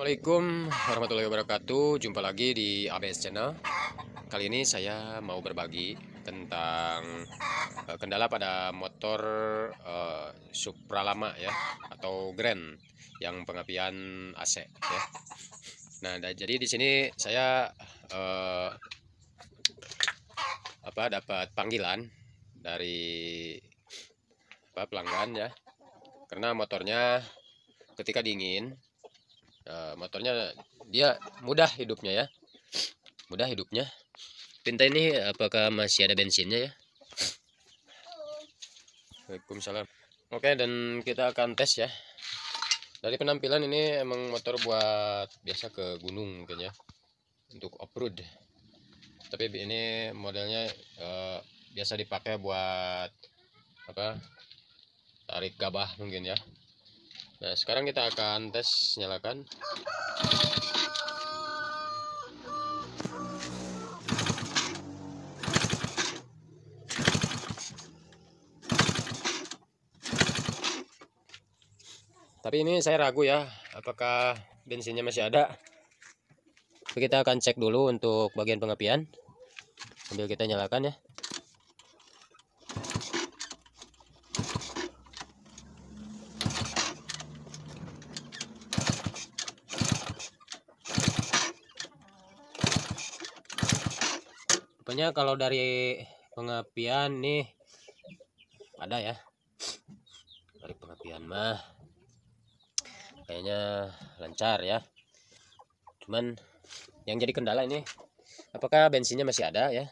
Assalamualaikum warahmatullahi wabarakatuh Jumpa lagi di ABS Channel Kali ini saya mau berbagi tentang eh, kendala pada motor uh, Supra lama ya Atau Grand yang pengapian AC ya Nah jadi di sini saya uh, apa dapat panggilan dari apa, pelanggan ya Karena motornya ketika dingin Eh, motornya dia mudah hidupnya ya mudah hidupnya Pinta ini apakah masih ada bensinnya ya Waalaikumsalam Oke dan kita akan tes ya dari penampilan ini emang motor buat biasa ke gunung mungkin ya untuk off-road tapi ini modelnya uh, biasa dipakai buat apa tarik gabah mungkin ya Nah, sekarang kita akan tes nyalakan. Tapi ini saya ragu ya, apakah bensinnya masih ada. kita akan cek dulu untuk bagian pengapian. Sambil kita nyalakan ya. biasanya kalau dari pengapian nih ada ya dari pengapian mah kayaknya lancar ya cuman yang jadi kendala ini apakah bensinnya masih ada ya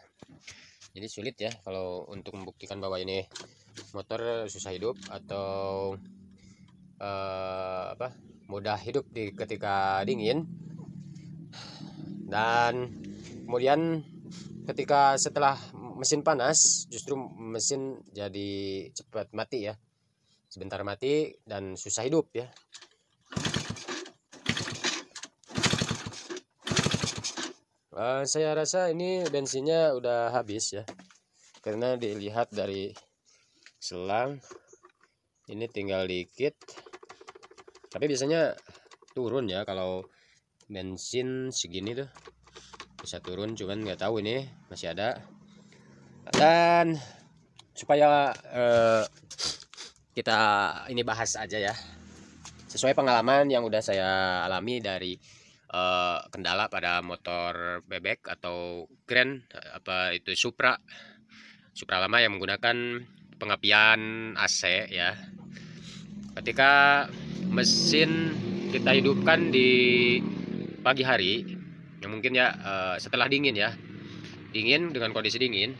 jadi sulit ya kalau untuk membuktikan bahwa ini motor susah hidup atau uh, apa mudah hidup di ketika dingin dan kemudian ketika setelah mesin panas justru mesin jadi cepat mati ya sebentar mati dan susah hidup ya Uh, saya rasa ini bensinnya udah habis ya karena dilihat dari selang ini tinggal dikit tapi biasanya turun ya kalau bensin segini tuh bisa turun cuman nggak tahu ini masih ada dan supaya uh, kita ini bahas aja ya sesuai pengalaman yang udah saya alami dari uh, kendala pada motor bebek atau grand apa itu Supra Supra lama yang menggunakan pengapian AC ya ketika mesin kita hidupkan di pagi hari Ya, mungkin ya uh, setelah dingin ya dingin dengan kondisi dingin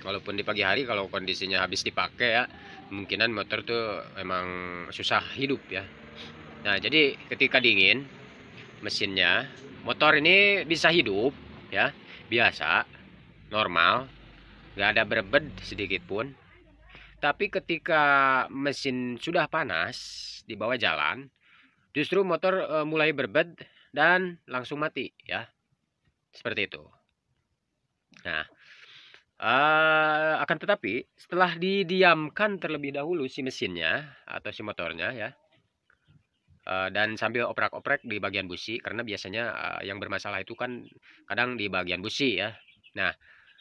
walaupun di pagi hari kalau kondisinya habis dipakai ya kemungkinan motor tuh memang susah hidup ya nah jadi ketika dingin mesinnya motor ini bisa hidup ya biasa normal nggak ada berbed sedikit pun tapi ketika mesin sudah panas di bawah jalan justru motor e, mulai berbed dan langsung mati ya seperti itu nah uh, akan tetapi setelah didiamkan terlebih dahulu si mesinnya atau si motornya ya uh, dan sambil oprek-oprek di bagian busi karena biasanya uh, yang bermasalah itu kan kadang di bagian busi ya nah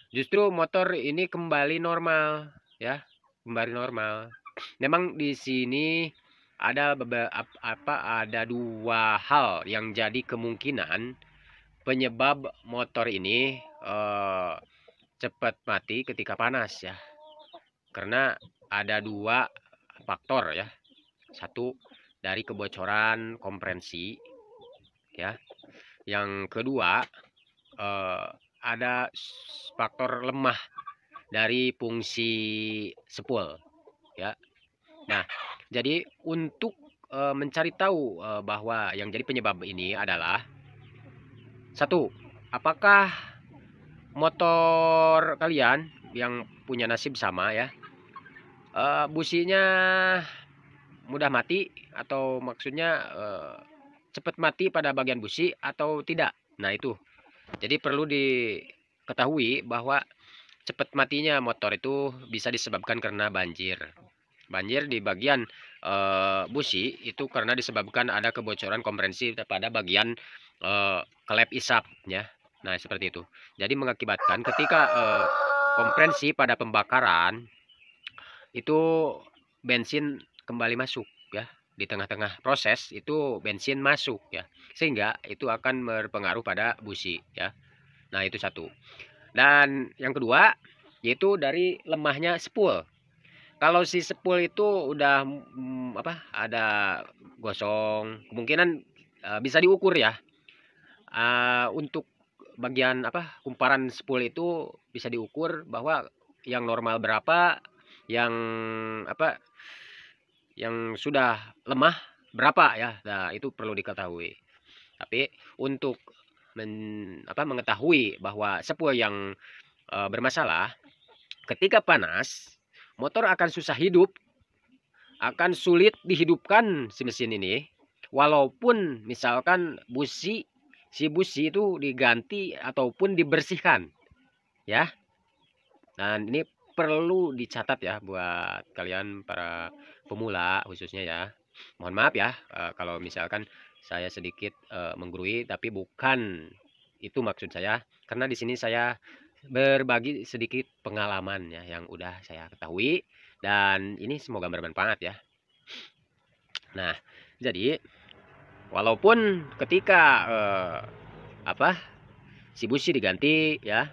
justru motor ini kembali normal ya kembali normal memang di sini ada apa ada dua hal yang jadi kemungkinan penyebab motor ini eh, cepat mati ketika panas ya karena ada dua faktor ya satu dari kebocoran kompresi ya yang kedua eh, ada faktor lemah dari fungsi sepul ya nah jadi untuk uh, mencari tahu uh, bahwa yang jadi penyebab ini adalah satu, apakah motor kalian yang punya nasib sama ya, uh, businya mudah mati atau maksudnya uh, cepat mati pada bagian busi atau tidak. Nah itu, jadi perlu diketahui bahwa cepat matinya motor itu bisa disebabkan karena banjir. Banjir di bagian e, busi itu karena disebabkan ada kebocoran kompresi pada bagian e, eh, klep isap ya. Nah, seperti itu. Jadi mengakibatkan ketika e, eh, kompresi pada pembakaran itu bensin kembali masuk ya di tengah-tengah proses itu bensin masuk ya sehingga itu akan berpengaruh pada busi ya nah itu satu dan yang kedua yaitu dari lemahnya spool kalau si sepul itu udah hmm, apa ada gosong kemungkinan uh, bisa diukur ya uh, untuk bagian apa kumparan sepul itu bisa diukur bahwa yang normal berapa yang apa yang sudah lemah berapa ya nah itu perlu diketahui tapi untuk men, apa, mengetahui bahwa sepul yang uh, bermasalah ketika panas motor akan susah hidup, akan sulit dihidupkan si mesin ini. Walaupun misalkan busi, si busi itu diganti ataupun dibersihkan. Ya. Nah, ini perlu dicatat ya buat kalian para pemula khususnya ya. Mohon maaf ya eh, kalau misalkan saya sedikit eh, menggurui tapi bukan itu maksud saya karena di sini saya berbagi sedikit pengalaman ya yang udah saya ketahui dan ini semoga bermanfaat ya. Nah, jadi walaupun ketika eh, apa si busi diganti ya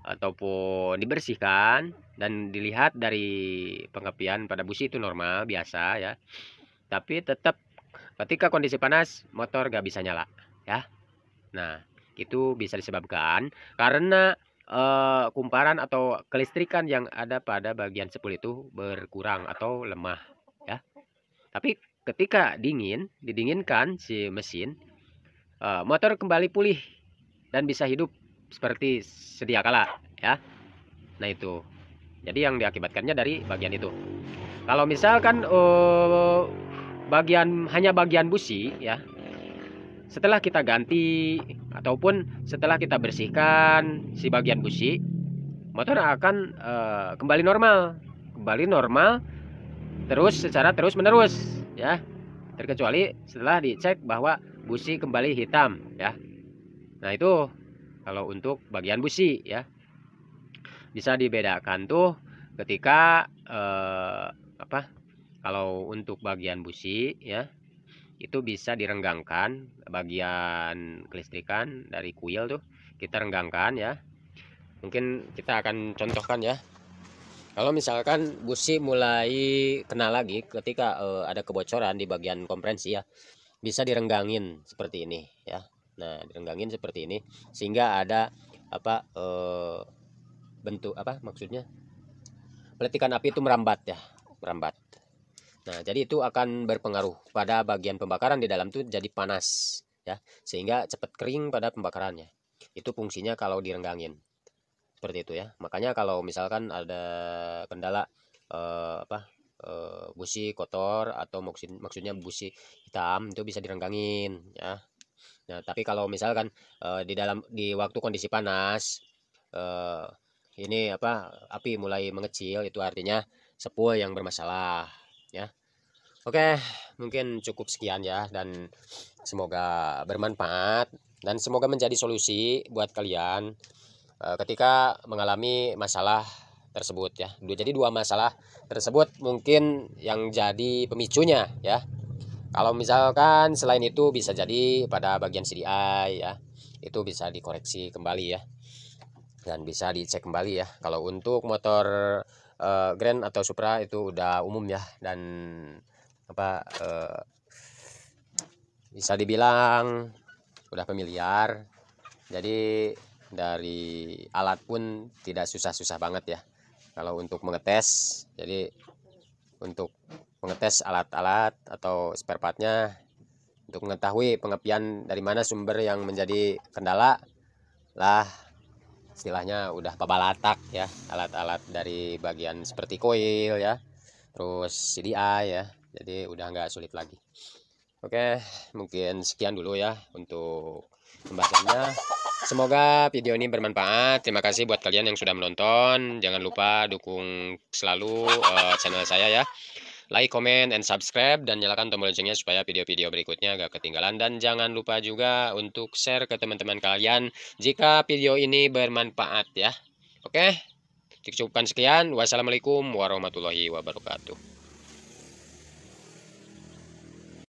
ataupun dibersihkan dan dilihat dari pengepian pada busi itu normal biasa ya tapi tetap ketika kondisi panas motor gak bisa nyala ya nah itu bisa disebabkan karena uh, kumparan atau kelistrikan yang ada pada bagian sepul itu berkurang atau lemah ya. Tapi ketika dingin, didinginkan si mesin, uh, motor kembali pulih dan bisa hidup seperti sedia kala ya. Nah itu. Jadi yang diakibatkannya dari bagian itu. Kalau misalkan uh, bagian hanya bagian busi ya setelah kita ganti ataupun setelah kita bersihkan si bagian busi motor akan uh, kembali normal kembali normal terus secara terus menerus ya terkecuali setelah dicek bahwa busi kembali hitam ya nah itu kalau untuk bagian busi ya bisa dibedakan tuh ketika uh, apa kalau untuk bagian busi ya itu bisa direnggangkan bagian kelistrikan dari kuil tuh kita renggangkan ya mungkin kita akan contohkan ya kalau misalkan busi mulai kena lagi ketika uh, ada kebocoran di bagian kompresi ya bisa direnggangin seperti ini ya nah direnggangin seperti ini sehingga ada apa uh, bentuk apa maksudnya peletikan api itu merambat ya merambat Nah, jadi itu akan berpengaruh pada bagian pembakaran di dalam tuh jadi panas ya, sehingga cepat kering pada pembakarannya. Itu fungsinya kalau direnggangin. Seperti itu ya. Makanya kalau misalkan ada kendala eh, apa? Eh, busi kotor atau maksud, maksudnya busi hitam itu bisa direnggangin ya. Nah, tapi kalau misalkan eh, di dalam di waktu kondisi panas eh ini apa api mulai mengecil itu artinya sepul yang bermasalah ya oke mungkin cukup sekian ya dan semoga bermanfaat dan semoga menjadi solusi buat kalian eh, ketika mengalami masalah tersebut ya jadi dua masalah tersebut mungkin yang jadi pemicunya ya kalau misalkan selain itu bisa jadi pada bagian CDI ya itu bisa dikoreksi kembali ya dan bisa dicek kembali ya kalau untuk motor uh, Grand atau Supra itu udah umum ya dan apa uh, bisa dibilang udah familiar jadi dari alat pun tidak susah-susah banget ya kalau untuk mengetes jadi untuk mengetes alat-alat atau spare partnya untuk mengetahui pengepian dari mana sumber yang menjadi kendala lah istilahnya udah babalatak ya alat-alat dari bagian seperti koil ya terus CDI ya jadi udah nggak sulit lagi oke mungkin sekian dulu ya untuk pembahasannya semoga video ini bermanfaat terima kasih buat kalian yang sudah menonton jangan lupa dukung selalu uh, channel saya ya Like, comment, and subscribe, dan nyalakan tombol loncengnya supaya video-video berikutnya gak ketinggalan. Dan jangan lupa juga untuk share ke teman-teman kalian jika video ini bermanfaat ya. Oke, cukupkan sekian. Wassalamualaikum warahmatullahi wabarakatuh.